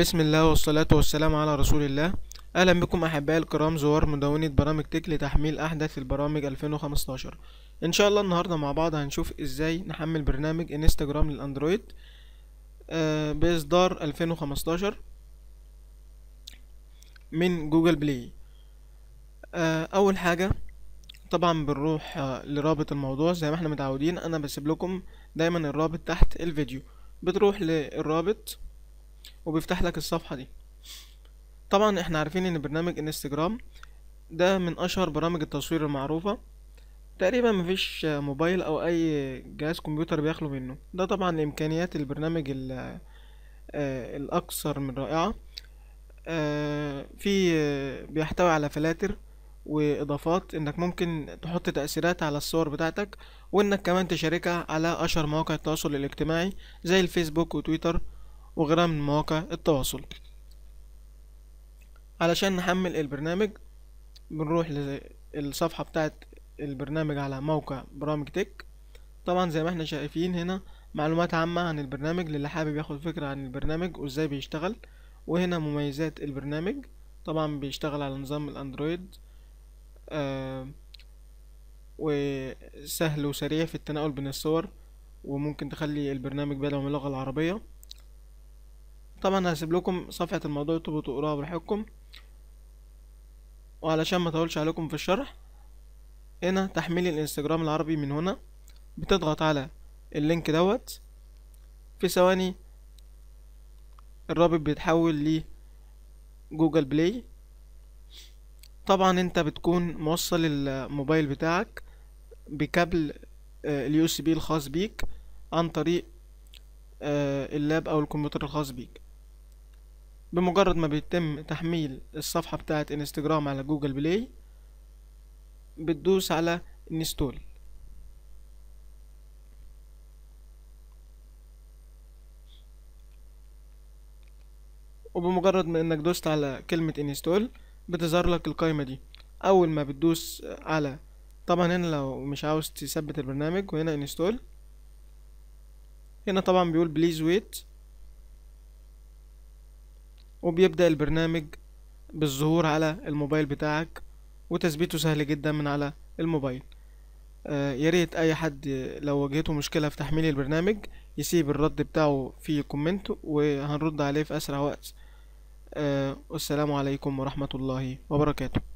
بسم الله والصلاة والسلام على رسول الله أهلا بكم أحبائي الكرام زوار مدونة برامج تك لتحميل أحدث البرامج 2015 إن شاء الله النهاردة مع بعض هنشوف إزاي نحمل برنامج انستجرام للأندرويد آه، بإصدار 2015 من جوجل بلاي آه، أول حاجة طبعا بنروح آه، لرابط الموضوع زي ما احنا متعودين أنا بسيب لكم دايما الرابط تحت الفيديو بتروح للرابط وبيفتح لك الصفحة دي طبعا احنا عارفين ان برنامج انستجرام ده من اشهر برامج التصوير المعروفة تقريبا مفيش موبايل او اي جهاز كمبيوتر بيخلو منه ده طبعا لامكانيات البرنامج آه، الاكثر من رائعة آه، في آه، بيحتوي على فلاتر واضافات انك ممكن تحط تأثيرات على الصور بتاعتك وانك كمان تشاركها على اشهر مواقع التواصل الاجتماعي زي الفيسبوك وتويتر وغيرها من مواقع التواصل علشان نحمل البرنامج بنروح للصفحة بتاعت البرنامج على موقع برامج تك طبعا زي ما احنا شايفين هنا معلومات عامة عن البرنامج للي حابب ياخد فكرة عن البرنامج وازاي بيشتغل وهنا مميزات البرنامج طبعا بيشتغل على نظام الاندرويد آه وسهل وسريع في التنقل بين الصور وممكن تخلي البرنامج بلغة من اللغة العربية طبعا هسيب لكم صفحة الموضوع تبقوا تقراها براحتكم وعلشان ما اطولش عليكم في الشرح هنا تحميل الانستجرام العربي من هنا بتضغط على اللينك دوت في ثواني الرابط بيتحول لجوجل بلاي طبعا انت بتكون موصل الموبايل بتاعك بكابل آه، اليو اس بي الخاص بيك عن طريق آه، اللاب او الكمبيوتر الخاص بيك بمجرد ما بيتم تحميل الصفحة بتاعة انستجرام على جوجل بلاي بتدوس على انستول وبمجرد ما انك دوست على كلمة انستول بتظهر لك القائمة دي اول ما بتدوس على طبعا هنا لو مش عاوز تثبت البرنامج وهنا انستول هنا طبعا بيقول بليز ويت وبيبدأ البرنامج بالظهور على الموبايل بتاعك وتثبيته سهل جدا من على الموبايل آه، يا ياريت اي حد لو واجهته مشكلة في تحميل البرنامج يسيب الرد بتاعه في كومنت وهنرد عليه في اسرع وقت آه، والسلام عليكم ورحمة الله وبركاته